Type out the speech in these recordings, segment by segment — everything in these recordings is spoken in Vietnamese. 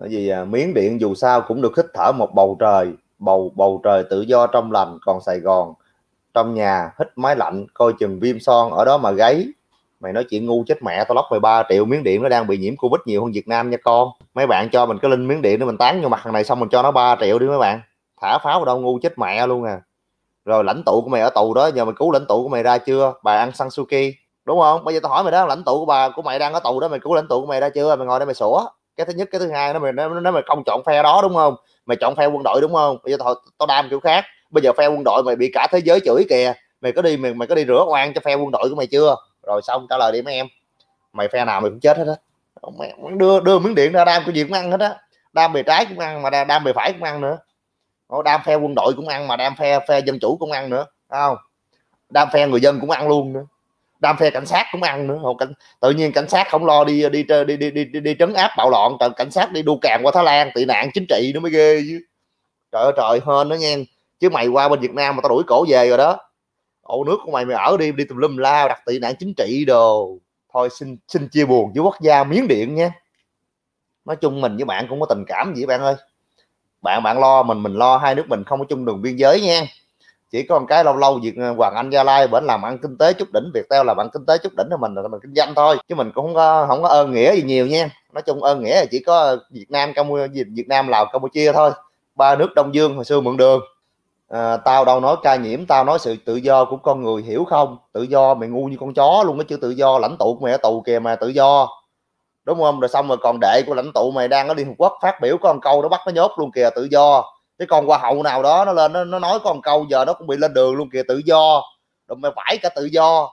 bởi vì à, miến điện dù sao cũng được hít thở một bầu trời bầu bầu trời tự do trong lành còn sài gòn trong nhà hít máy lạnh coi chừng viêm son ở đó mà gáy mày nói chuyện ngu chết mẹ tao lóc 13 triệu miếng điện nó đang bị nhiễm covid nhiều hơn việt nam nha con mấy bạn cho mình cái link miếng điện để mình tán vô mặt thằng này xong mình cho nó 3 triệu đi mấy bạn thả pháo vào đâu ngu chết mẹ luôn à rồi lãnh tụ của mày ở tù đó giờ mày cứu lãnh tụ của mày ra chưa bà ăn sang suki đúng không bây giờ tao hỏi mày đó lãnh tụ của bà của mày đang ở tù đó mày cứu lãnh tụ của mày ra chưa mày ngồi đây mày sủa cái thứ nhất cái thứ hai nó mày nó nó mày không chọn phe đó đúng không mày chọn phe quân đội đúng không bây giờ thôi tao đam kiểu khác bây giờ phe quân đội mày bị cả thế giới chửi kìa mày có đi mày, mày có đi rửa oan cho phe quân đội của mày chưa rồi xong trả lời đi mấy em mày phe nào mày cũng chết hết á mày đưa đưa miếng điện ra đam cái gì cũng ăn hết á đam bề trái cũng ăn mà đam bề phải cũng ăn nữa đam phe quân đội cũng ăn mà đam phe phe dân chủ cũng ăn nữa không đam phe người dân cũng ăn luôn nữa đam phe cảnh sát cũng ăn nữa Hồ cảnh tự nhiên cảnh sát không lo đi đi đi đi đi, đi, đi trấn áp bạo loạn tận cảnh sát đi đu càng qua thái lan tị nạn chính trị nó mới ghê chứ trời ơi trời hơn nó nghe chứ mày qua bên việt nam mà tao đuổi cổ về rồi đó ổ nước của mày mày ở đi đi tùm lum la đặt tị nạn chính trị đồ thôi xin xin chia buồn với quốc gia miếng điện nha nói chung mình với bạn cũng có tình cảm gì bạn ơi bạn bạn lo mình mình lo hai nước mình không có chung đường biên giới nha chỉ có một cái lâu lâu việc ờ, hoàng anh gia lai bển làm ăn kinh tế chút đỉnh việc teo là bạn kinh tế chút đỉnh của mình là mình kinh doanh thôi chứ mình cũng không có không có ơn nghĩa gì nhiều nha nói chung ơn nghĩa là chỉ có việt nam campuchia việt nam lào campuchia thôi ba nước đông dương hồi xưa mượn đường à, tao đâu nói ca nhiễm tao nói sự tự do của con người hiểu không tự do mày ngu như con chó luôn cái chữ tự do lãnh tụ của mày ở tù kìa mà tự do đúng không rồi xong rồi còn đệ của lãnh tụ mày đang ở liên hợp quốc phát biểu con câu nó bắt nó nhốt luôn kìa tự do cái con hoa hậu nào đó nó lên nó, nó nói con câu giờ nó cũng bị lên đường luôn kìa tự do rồi mà phải cả tự do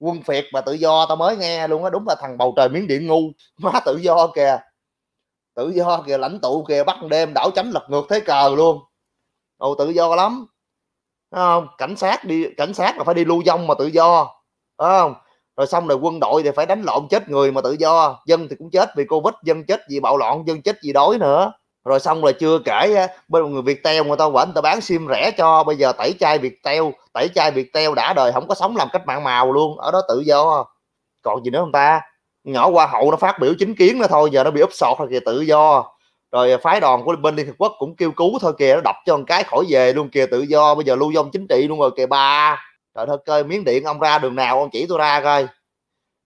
quân phiệt mà tự do tao mới nghe luôn á đúng là thằng bầu trời miếng điện ngu má tự do kìa tự do kìa lãnh tụ kìa bắt đêm đảo chánh lật ngược thế cờ luôn ồ tự do lắm không cảnh sát đi cảnh sát là phải đi lưu vong mà tự do không rồi xong rồi quân đội thì phải đánh lộn chết người mà tự do dân thì cũng chết vì covid dân chết vì bạo loạn dân chết vì đói nữa rồi xong là chưa kể bên người việt teo người ta quản ta bán sim rẻ cho bây giờ tẩy chai việt teo tẩy chai việt teo đã đời không có sống làm cách mạng màu luôn ở đó tự do còn gì nữa không ta nhỏ qua hậu nó phát biểu chính kiến nó thôi giờ nó bị úp sọt rồi kìa tự do rồi phái đoàn của bên liên hợp quốc cũng kêu cứu thôi kìa nó đập cho một cái khỏi về luôn kìa tự do bây giờ lưu vong chính trị luôn rồi kìa ba trời đất ơi miếng điện ông ra đường nào ông chỉ tôi ra coi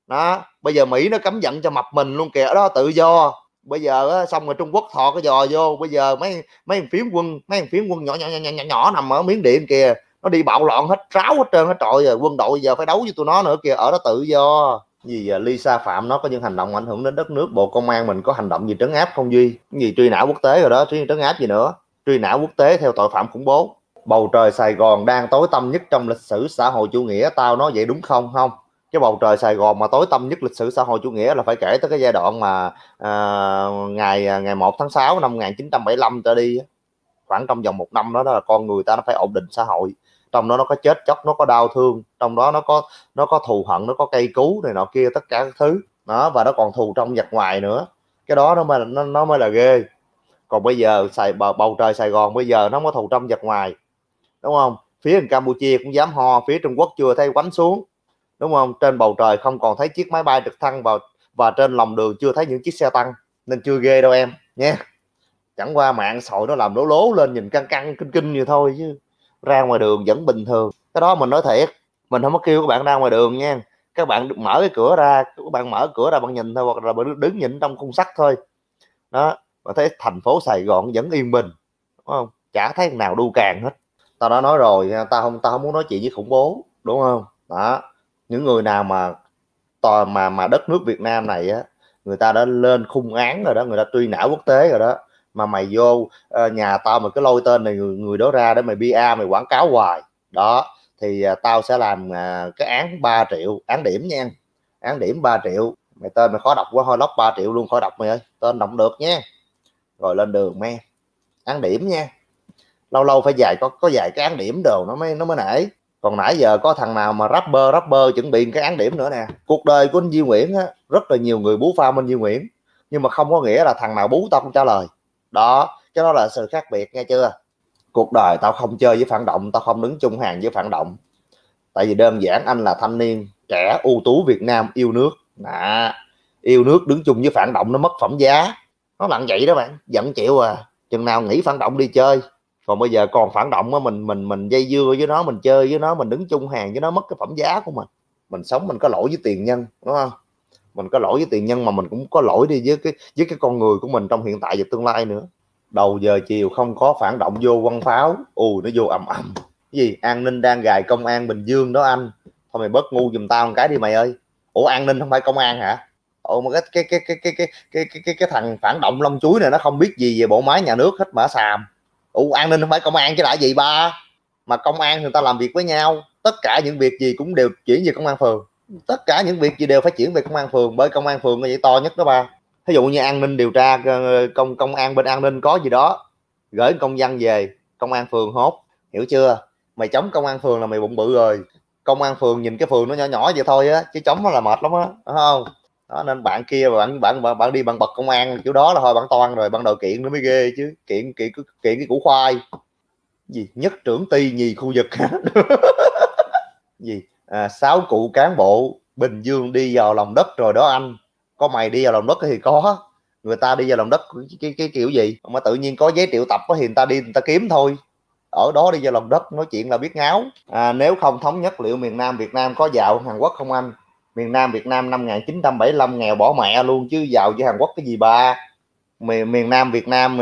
đó bây giờ mỹ nó cấm giận cho mập mình luôn kìa ở đó tự do bây giờ á, xong rồi Trung Quốc thọ cái giò vô bây giờ mấy mấy phiến quân mấy phiến quân nhỏ nhỏ nhỏ nhỏ, nhỏ nằm ở miếng Điện kìa nó đi bạo loạn hết ráo hết trơn hết trọi rồi quân đội giờ phải đấu với tụi nó nữa kìa ở đó tự do gì giờ ly phạm nó có những hành động ảnh hưởng đến đất nước bộ công an mình có hành động gì trấn áp không duy gì truy nã quốc tế rồi đó chứ trấn áp gì nữa truy nã quốc tế theo tội phạm khủng bố bầu trời sài gòn đang tối tăm nhất trong lịch sử xã hội chủ nghĩa tao nói vậy đúng không không cái bầu trời Sài Gòn mà tối tâm nhất lịch sử xã hội chủ nghĩa là phải kể tới cái giai đoạn mà uh, ngày à, ngày 1 tháng 6 năm 1975 trở đi khoảng trong vòng một năm đó, đó là con người ta nó phải ổn định xã hội trong đó nó có chết chóc nó có đau thương trong đó nó có nó có thù hận nó có cây cú này nọ kia tất cả các thứ đó và nó còn thù trong giặc ngoài nữa cái đó nó mới nó, nó mới là ghê còn bây giờ Sài, bầu, bầu trời Sài Gòn bây giờ nó không có thù trong giặc ngoài đúng không phía Campuchia cũng dám ho phía Trung Quốc chưa thấy quánh xuống đúng không trên bầu trời không còn thấy chiếc máy bay trực thăng vào và trên lòng đường chưa thấy những chiếc xe tăng nên chưa ghê đâu em nhé chẳng qua mạng sội nó làm lố lố lên nhìn căng căng kinh kinh như thôi chứ ra ngoài đường vẫn bình thường cái đó mình nói thiệt mình không có kêu các bạn ra ngoài đường nha các bạn mở cái cửa ra các bạn mở cửa ra bạn nhìn thôi hoặc là bạn đứng nhìn trong khung sắt thôi đó và thấy thành phố Sài Gòn vẫn yên bình đúng không chả thấy nào đu càng hết tao đã nói rồi tao không tao không muốn nói chuyện với khủng bố đúng không đó những người nào mà tòa mà mà đất nước Việt Nam này á người ta đã lên khung án rồi đó người ta truy nã quốc tế rồi đó mà mày vô uh, nhà tao mà cái lôi tên này người, người đó ra để mày bia mày quảng cáo hoài đó thì uh, tao sẽ làm uh, cái án 3 triệu án điểm nha án điểm 3 triệu mày tên mày khó đọc quá thôi lóc 3 triệu luôn khó đọc mày ơi tên động được nha rồi lên đường me án điểm nha lâu lâu phải dài có có dài cái án điểm đồ nó mới nó mới nảy còn nãy giờ có thằng nào mà rapper rapper chuẩn bị cái án điểm nữa nè cuộc đời của anh Duy Nguyễn á, rất là nhiều người bú pha anh Duy Nguyễn nhưng mà không có nghĩa là thằng nào bú tao không trả lời đó cái đó là sự khác biệt nghe chưa cuộc đời tao không chơi với phản động tao không đứng chung hàng với phản động tại vì đơn giản anh là thanh niên trẻ ưu tú Việt Nam yêu nước nè yêu nước đứng chung với phản động nó mất phẩm giá nó là vậy đó bạn giận chịu à chừng nào nghĩ phản động đi chơi còn bây giờ còn phản động á mình mình mình dây dưa với nó mình chơi với nó mình đứng chung hàng với nó mất cái phẩm giá của mình mình sống mình có lỗi với tiền nhân đúng không mình có lỗi với tiền nhân mà mình cũng có lỗi đi với cái với cái con người của mình trong hiện tại và tương lai nữa đầu giờ chiều không có phản động vô quăng pháo ù nó vô ầm ầm cái gì an ninh đang gài công an bình dương đó anh thôi mày bớt ngu giùm tao một cái đi mày ơi ủa an ninh không phải công an hả ồ mà cái cái cái cái cái cái cái cái cái, thằng phản động lông chuối này nó không biết gì về bộ máy nhà nước hết mà xàm ủ an ninh không phải công an chứ là gì ba mà công an người ta làm việc với nhau tất cả những việc gì cũng đều chuyển về công an phường tất cả những việc gì đều phải chuyển về công an phường bởi công an phường là vậy to nhất đó ba thí dụ như an ninh điều tra ờ, công công an bên an ninh có gì đó gửi công dân về công an phường hốt hiểu chưa mày chống công an phường là mày bụng bự rồi công an phường nhìn cái phường nó nhỏ nhỏ vậy thôi á chứ chống nó là mệt lắm á không đó nên bạn kia bạn bạn bạn, bạn đi bằng bậc công an kiểu đó là thôi bạn toan rồi bạn đòi kiện nó mới ghê chứ kiện kiện kiện cái củ khoai gì nhất trưởng ty nhì khu vực gì à, sáu cụ cán bộ Bình Dương đi vào lòng đất rồi đó anh có mày đi vào lòng đất thì có người ta đi vào lòng đất cái, cái, cái kiểu gì mà tự nhiên có giấy triệu tập thì người ta đi người ta kiếm thôi ở đó đi vào lòng đất nói chuyện là biết ngáo à, nếu không thống nhất liệu miền Nam Việt Nam có giàu Hàn Quốc không anh miền Nam Việt Nam năm 1975 nghèo bỏ mẹ luôn chứ giàu với Hàn Quốc cái gì ba miền, miền Nam Việt Nam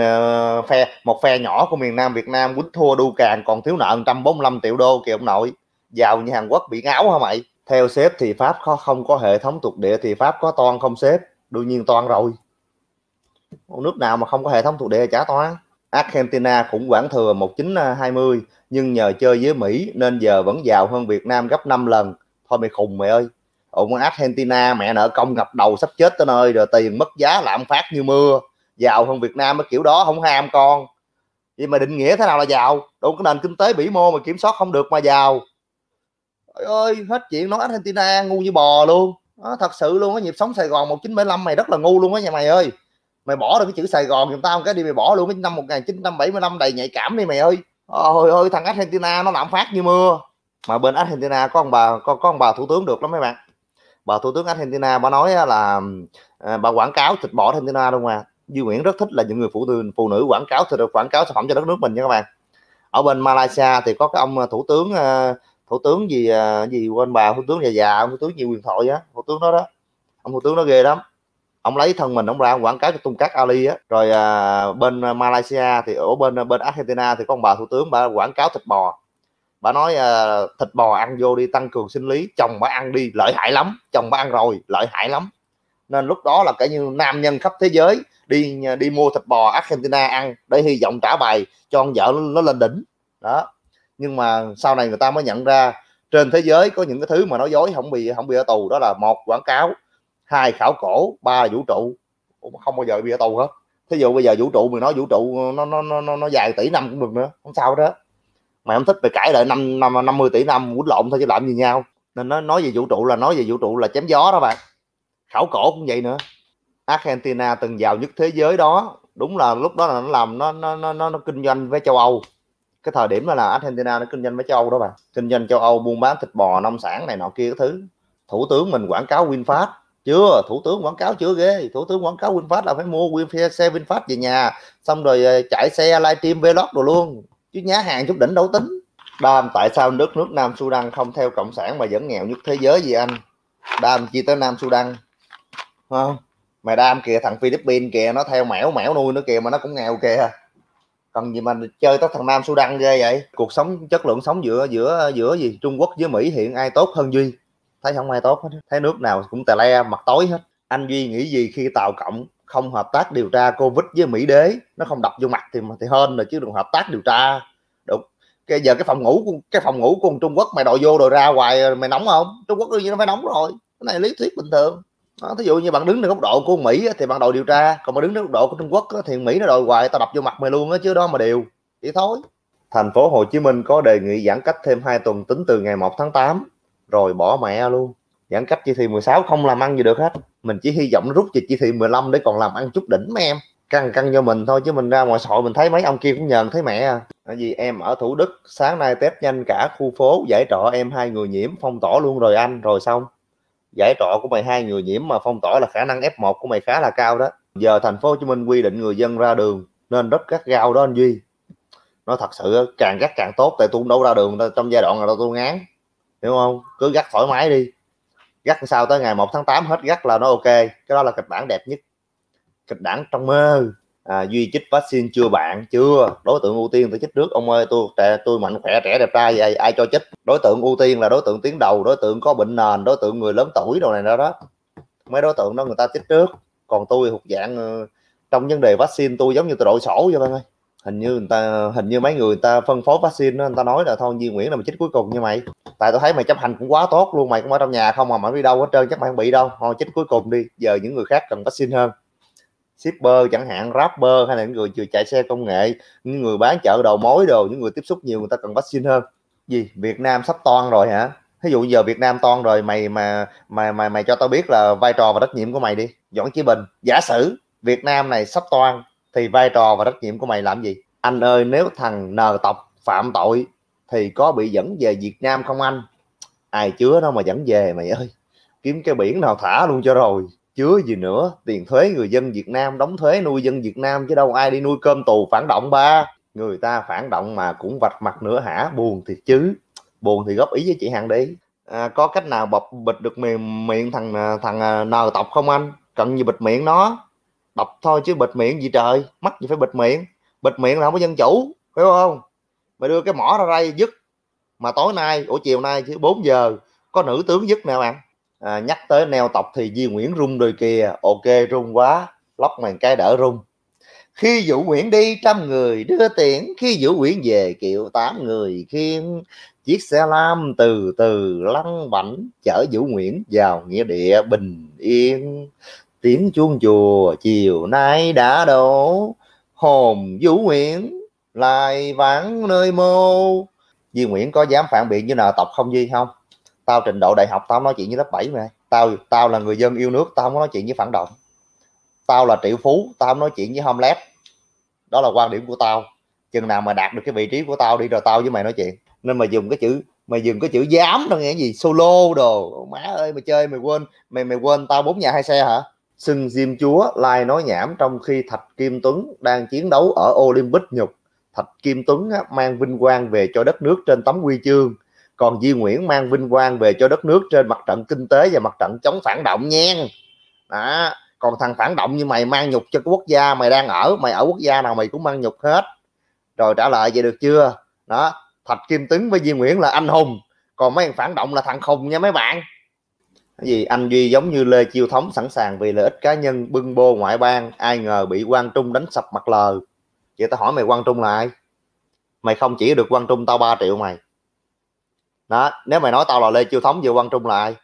uh, phe một phe nhỏ của miền Nam Việt Nam quýnh thua đu càng còn thiếu nợ 145 triệu đô kìa ông nội giàu như Hàn Quốc bị ngáo hả mày theo sếp thì Pháp có không có hệ thống thuộc địa thì Pháp có toan không sếp đương nhiên toan rồi nước nào mà không có hệ thống thuộc địa trả toán Argentina cũng quản thừa 1920 nhưng nhờ chơi với Mỹ nên giờ vẫn giàu hơn Việt Nam gấp 5 lần thôi mày khùng mày ơi ủng Argentina mẹ nợ công ngập đầu sắp chết tới nơi rồi tiền mất giá lạm phát như mưa giàu hơn Việt Nam cái kiểu đó không ham con vậy mà định nghĩa thế nào là giàu đúng cái nền kinh tế vĩ mô mà kiểm soát không được mà giàu Ôi ơi hết chuyện nói Argentina ngu như bò luôn đó, thật sự luôn cái nhịp sống Sài Gòn 1975 mày rất là ngu luôn á nhà mày ơi mày bỏ được cái chữ Sài Gòn người ta không cái đi mày bỏ luôn cái năm 1975 đầy nhạy cảm đi mày ơi ôi ơi thằng Argentina nó lạm phát như mưa mà bên Argentina có ông bà có, có ông bà thủ tướng được lắm mấy bạn bà thủ tướng Argentina bà nói là à, bà quảng cáo thịt bò Argentina luôn mà Duy Nguyễn rất thích là những người phụ nữ phụ nữ quảng cáo thịt quảng cáo sản phẩm cho đất nước mình nha các bạn ở bên Malaysia thì có cái ông à, thủ tướng à, thủ tướng gì gì quên bà thủ tướng già già thủ tướng nhiều quyền thoại á thủ tướng đó đó ông thủ tướng nó ghê lắm ông lấy thân mình ông ra ông quảng cáo cho tung cát ali á rồi bên malaysia thì ở bên bên argentina thì có ông bà thủ tướng bà quảng cáo thịt bò bà nói uh, thịt bò ăn vô đi tăng cường sinh lý chồng bà ăn đi lợi hại lắm chồng bà ăn rồi lợi hại lắm nên lúc đó là cả như nam nhân khắp thế giới đi ờ, đi mua thịt bò Argentina ăn để hy vọng trả bài cho con vợ nó, lên đỉnh đó nhưng mà sau này người ta mới nhận ra trên thế giới có những cái thứ mà nói dối không bị không bị ở tù đó là một quảng cáo hai khảo cổ ba vũ trụ cũng không bao giờ bị ở tù hết thí dụ bây giờ vũ trụ mình nói vũ trụ nó nó nó nó dài tỷ năm cũng được nữa không sao đó mày không thích mày cãi lại năm năm năm mươi tỷ năm quýnh lộn thôi chứ làm gì nhau nên nó nói về vũ trụ là nói về vũ trụ là chém gió đó bạn khảo cổ cũng vậy nữa Argentina từng giàu nhất thế giới đó đúng là lúc đó là nó làm nó nó nó nó, nó kinh doanh với châu Âu cái thời điểm đó là Argentina nó kinh doanh với châu Âu đó bạn kinh doanh châu Âu buôn bán thịt bò nông sản này nọ kia cái thứ thủ tướng mình quảng cáo Vinfast chưa thủ tướng quảng cáo chưa ghê thủ tướng quảng cáo Vinfast là phải mua Vinfast xe Vinfast về nhà xong rồi ờ, chạy xe livestream vlog đồ luôn chứ nhá hàng chút đỉnh đấu tính đam tại sao nước nước Nam Sudan không theo cộng sản mà vẫn nghèo nhất thế giới gì anh đam chi tới Nam Sudan không mày đam kìa thằng Philippines kìa nó theo mẻo mẻo nuôi nữa kìa mà nó cũng nghèo kìa cần gì mà chơi tới thằng Nam Sudan ghê vậy cuộc sống chất lượng sống giữa giữa giữa gì Trung Quốc với Mỹ hiện ai tốt hơn Duy thấy không ai tốt hết thấy nước nào cũng tè le mặt tối hết anh Duy nghĩ gì khi tàu cộng không hợp tác điều tra covid với mỹ đế nó không đập vô mặt thì thì hơn rồi chứ đừng hợp tác điều tra đúng cái giờ cái phòng ngủ cái phòng ngủ của trung quốc mày đội vô rồi ra hoài mày nóng không trung quốc đương nhiên nó phải nóng rồi cái này lý thuyết bình thường đó, thí dụ như bạn đứng trên góc độ của mỹ thì bạn đòi điều tra còn mà đứng trên góc độ của trung quốc thì mỹ nó đòi hoài tao đập vô mặt mày luôn á chứ đó mà điều vậy thôi thành phố Hồ Chí Minh có đề nghị giãn cách thêm 2 tuần tính từ ngày 1 tháng 8 rồi bỏ mẹ luôn giãn cách chỉ thị 16 không làm ăn gì được hết mình chỉ hy vọng rút về chỉ thị 15 để còn làm ăn chút đỉnh mấy em căng căng cho mình thôi chứ mình ra ngoài sội mình thấy mấy ông kia cũng nhờn thấy mẹ à tại vì em ở thủ đức sáng nay test nhanh cả khu phố giải trọ em hai người nhiễm phong tỏa luôn rồi anh rồi xong giải trọ của mày hai người nhiễm mà phong tỏa là khả năng f1 của mày khá là cao đó giờ thành phố hồ chí minh quy định người dân ra đường nên rất gắt gao đó anh duy nó thật sự càng gắt càng tốt tại tôi cũng đâu ra đường trong giai đoạn là tôi ngán hiểu không cứ gắt thoải mái đi gắt sao tới ngày 1 tháng 8 hết gắt là nó ok cái đó là kịch bản đẹp nhất kịch bản trong mơ à, duy chích vaccine chưa bạn chưa đối tượng ưu tiên tôi chích trước ông ơi tôi trẻ tôi mạnh khỏe trẻ đẹp trai vậy ai cho chích đối tượng ưu tiên là đối tượng tiến đầu đối tượng có bệnh nền đối tượng người lớn tuổi đồ này đó đó mấy đối tượng đó người ta chích trước còn tôi thuộc dạng ờ, trong vấn đề vaccine tôi giống như tôi đội sổ vậy bạn ơi hình như người ta hình như mấy người người ta phân phối vaccine đó, người ta nói là thôi Duy Nguyễn là mình chết cuối cùng như mày tại tôi thấy mày chấp hành cũng quá tốt luôn mày cũng ở trong nhà không mà mày đi đâu hết trơn chắc mày không bị đâu thôi chết cuối cùng đi giờ những người khác cần vaccine hơn shipper chẳng hạn rapper hay là những người vừa chạy xe công nghệ những người bán chợ đầu mối đồ những người tiếp xúc nhiều người ta cần vaccine hơn gì Việt Nam sắp toan rồi hả ví dụ giờ Việt Nam toan rồi mày mà mày mày mày cho tao biết là vai trò và trách nhiệm của mày đi Doãn Chí Bình giả sử Việt Nam này sắp toan thì vai trò và trách nhiệm của mày làm gì anh ơi nếu thằng nờ tộc phạm tội thì có bị dẫn về Việt Nam không anh ai chứa đâu mà dẫn về mày ơi kiếm cái biển nào thả luôn cho rồi chứa gì nữa tiền thuế người dân Việt Nam đóng thuế nuôi dân Việt Nam chứ đâu ai đi nuôi cơm tù phản động ba người ta phản động mà cũng vạch mặt nữa hả buồn thì chứ buồn thì góp ý với chị Hằng đi à, có cách nào bọc bịch được miệng miệng thằng thằng à, nờ tộc không anh cần gì bịch miệng nó đọc thôi chứ bịt miệng gì trời mắt gì phải bịt miệng bịt miệng là không có dân chủ phải không mày đưa cái mỏ ra đây dứt mà tối nay ủa chiều nay chứ 4 giờ có nữ tướng dứt nào bạn à, nhắc tới neo tộc thì Di Nguyễn rung đời kìa ok rung quá lóc màn cái đỡ rung khi Vũ Nguyễn đi trăm người đưa tiễn khi Vũ Nguyễn về kiệu tám người khiêng chiếc xe lam từ từ lăn bảnh chở Vũ Nguyễn vào nghĩa địa bình yên tiếng chuông chùa chiều nay đã đổ hồn vũ nguyễn lại vắng nơi mô Duy Nguyễn có dám phản biện như nào tộc không Duy không tao trình độ đại học tao nói chuyện với lớp 7 mày tao tao là người dân yêu nước tao không nói chuyện với phản động tao là triệu phú tao không nói chuyện với homeless đó là quan điểm của tao chừng nào mà đạt được cái vị trí của tao đi rồi tao với mày nói chuyện nên mà dùng cái chữ mày dùng cái chữ dám nó nghĩa gì solo đồ má ơi mày chơi mày quên mày mày quên tao bốn nhà hai xe hả xưng diêm chúa lai nói nhảm trong khi thạch kim tuấn đang chiến đấu ở olympic nhục thạch kim tuấn mang vinh quang về cho đất nước trên tấm huy chương còn Di Nguyễn mang vinh quang về cho đất nước trên mặt trận kinh tế và mặt trận chống phản động nha đó còn thằng phản động như mày mang nhục cho cái quốc gia mày đang ở mày ở quốc gia nào mày cũng mang nhục hết rồi trả lời vậy được chưa đó Thạch Kim tuấn với Di Nguyễn là anh hùng còn mấy thằng phản động là thằng khùng nha mấy bạn cái gì anh duy giống như lê chiêu thống sẵn sàng vì lợi ích cá nhân bưng bô ngoại bang ai ngờ bị quang trung đánh sập mặt lờ vậy tao hỏi mày quang trung là ai mày không chỉ được quang trung tao 3 triệu mày đó nếu mày nói tao là lê chiêu thống vừa quang trung là ai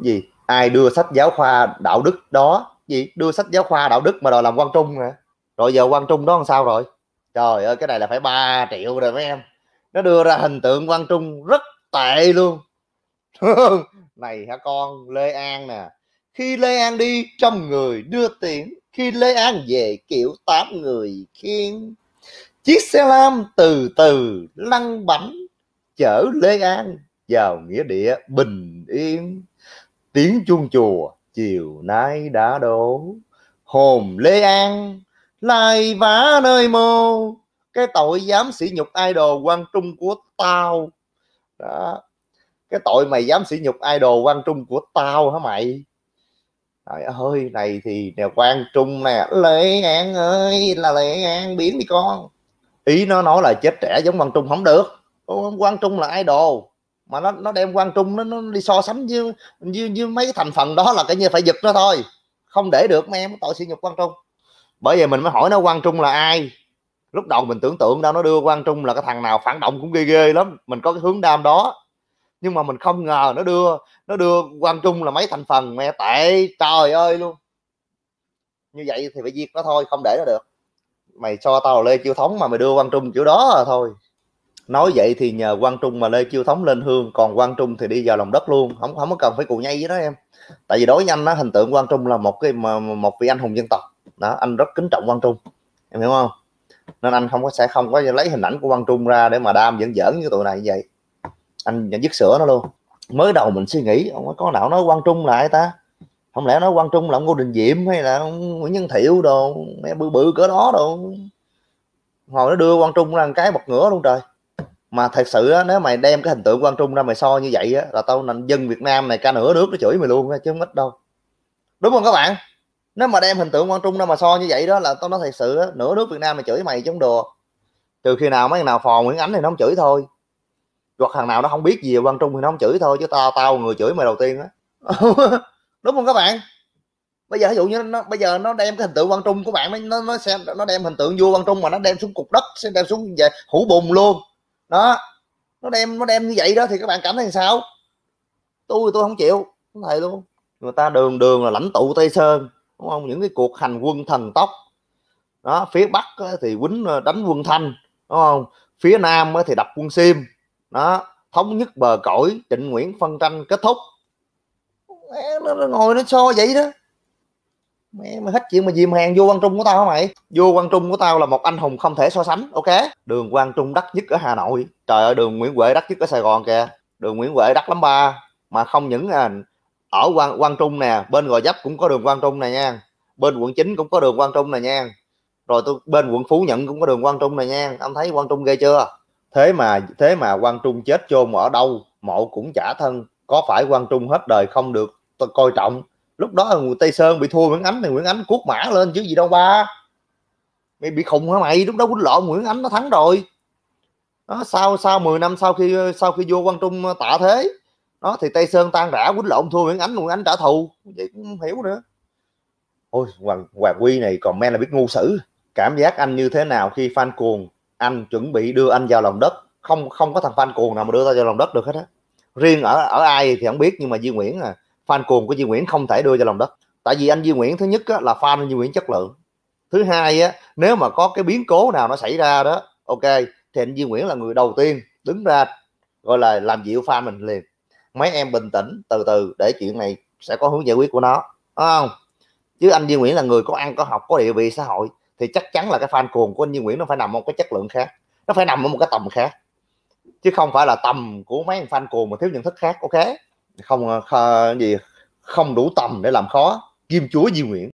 gì ai đưa sách giáo khoa đạo đức đó gì đưa sách giáo khoa đạo đức mà đòi làm quang trung hả rồi giờ quang trung đó làm sao rồi trời ơi cái này là phải 3 triệu rồi mấy em nó đưa ra hình tượng quang trung rất tệ luôn này hả con lê an nè khi lê an đi trăm người đưa tiễn khi lê an về kiểu tám người khiên chiếc xe lam từ từ lăn bánh chở lê an vào nghĩa địa bình yên tiếng chuông chùa chiều nay đã đổ hồn lê an lai vả nơi mô cái tội dám sỉ nhục idol quan trung của tao đó cái tội mày dám sỉ nhục idol quang trung của tao hả mày trời ơi này thì nè quang trung nè lễ an ơi là lễ an biến đi con ý nó nói là chết trẻ giống quang trung không được quang trung là idol mà nó nó đem quang trung nó, nó đi so sánh với, với, với mấy thành phần đó là cái như phải giật nó thôi không để được mấy em tội sỉ nhục quang trung bởi vậy mình mới hỏi nó quang trung là ai lúc đầu mình tưởng tượng đâu nó đưa quang trung là cái thằng nào phản động cũng ghê ghê lắm mình có cái hướng đam đó nhưng mà mình không ngờ nó đưa nó đưa quang trung là mấy thành phần mẹ tệ trời ơi luôn như vậy thì phải giết nó thôi không để nó được mày cho tao là lê chiêu thống mà mày đưa quang trung kiểu đó à thôi nói vậy thì nhờ quang trung mà lê chiêu thống lên hương còn quang trung thì đi vào lòng đất luôn không không có cần phải cù nhây với đó em tại vì đối với anh nó hình tượng quang trung là một cái một vị anh hùng dân tộc đó anh rất kính trọng quang trung em hiểu không nên anh không có sẽ không có lấy hình ảnh của quang trung ra để mà đam dẫn dẫn như tụi này như vậy anh nhận dứt sửa nó luôn mới đầu mình suy nghĩ ông có nào nói quan trung là ai ta không lẽ nói quan trung là ông ngô đình diệm hay là ông nguyễn nhân thiệu đồ mẹ bự bự cỡ đó đồ hồi nó đưa quan trung ra cái bật ngửa luôn trời mà thật sự á, nếu mày đem cái hình tượng quan trung ra mày so như vậy á, là tao nành dân việt nam này ca nửa nước nó chửi mày luôn chứ không ít đâu đúng không các bạn nếu mà đem hình tượng quan trung ra mà so như vậy đó là tao nói thật sự á, nửa nước việt nam mày chửi mày chống đùa từ khi nào mấy thằng nào phò nguyễn ánh thì nó không chửi thôi hoặc thằng nào nó không biết gì về quang trung thì nó không chửi thôi chứ tao tao người chửi mày đầu tiên á đúng không các bạn bây giờ ví dụ như nó bây giờ nó đem cái hình tượng quang trung của bạn nó nó xem nó đem hình tượng vua quang trung mà nó đem xuống cục đất sẽ đem xuống về hủ bùn luôn đó nó đem nó đem như vậy đó thì các bạn cảm thấy sao tôi tôi không chịu thầy luôn người ta đường đường là lãnh tụ tây sơn đúng không những cái cuộc hành quân thần tốc đó phía bắc thì quýnh ờ, đánh quân thanh đúng không phía nam thì đập quân sim nó thống nhất bờ cõi trịnh nguyễn phân tranh kết thúc mẹ, nó, nó ngồi nó so vậy đó mẹ mày hết chuyện mà dìm hàng vua quang trung của tao hả mày vua quang trung của tao là một anh hùng không thể so sánh ok đường quang trung đắt nhất ở hà nội trời ơi đường nguyễn huệ đắt nhất ở sài gòn kìa đường nguyễn huệ đắt lắm ba mà không những à, ở quang, quang trung nè bên gò dấp cũng có đường quang trung này nha bên quận 9 cũng có đường quang trung này nha rồi tôi bên quận phú nhận cũng có đường quang trung này nha anh thấy quang trung ghê chưa thế mà thế mà quan trung chết chôn ở đâu mộ cũng trả thân có phải quan trung hết đời không được coi trọng lúc đó người tây sơn bị thua nguyễn ánh thì nguyễn ánh cuốc mã lên chứ gì đâu ba mày bị khùng hả mày lúc đó quýnh lộ nguyễn ánh nó thắng rồi đó, sau sau 10 năm sau khi sau khi vua quan trung ờ, tạ thế đó thì tây sơn tan rã quýnh lộn thua nguyễn ánh nguyễn ánh trả thù vậy cũng hiểu nữa ôi hoàng hoàng quy này còn men là biết ngu sử cảm giác anh như thế nào khi fan cuồng anh chuẩn bị đưa anh vào lòng đất không không có thằng fan cuồng nào mà đưa tao vào lòng đất được hết á riêng ở ở ai thì không biết nhưng mà Duy Nguyễn à fan cuồng của Duy Nguyễn không thể đưa vào lòng đất tại vì anh Duy Nguyễn thứ nhất á, là fan Duy Nguyễn chất lượng thứ hai á nếu mà có cái biến cố nào nó xảy ra đó ok thì anh Duy Nguyễn là người đầu tiên đứng ra gọi là làm dịu fan mình liền mấy em bình tĩnh từ từ để chuyện này sẽ có hướng giải quyết của nó đúng không chứ anh Duy Nguyễn là người có ăn có học có địa vị xã hội thì chắc chắn là cái fan cuồng của anh Duy Nguyễn nó phải nằm ở một cái chất lượng khác nó phải nằm ở một cái tầm khác chứ không phải là tầm của mấy fan cuồng mà thiếu nhận thức khác ok không ờ, gì không đủ tầm để làm khó kim chúa Duy Nguyễn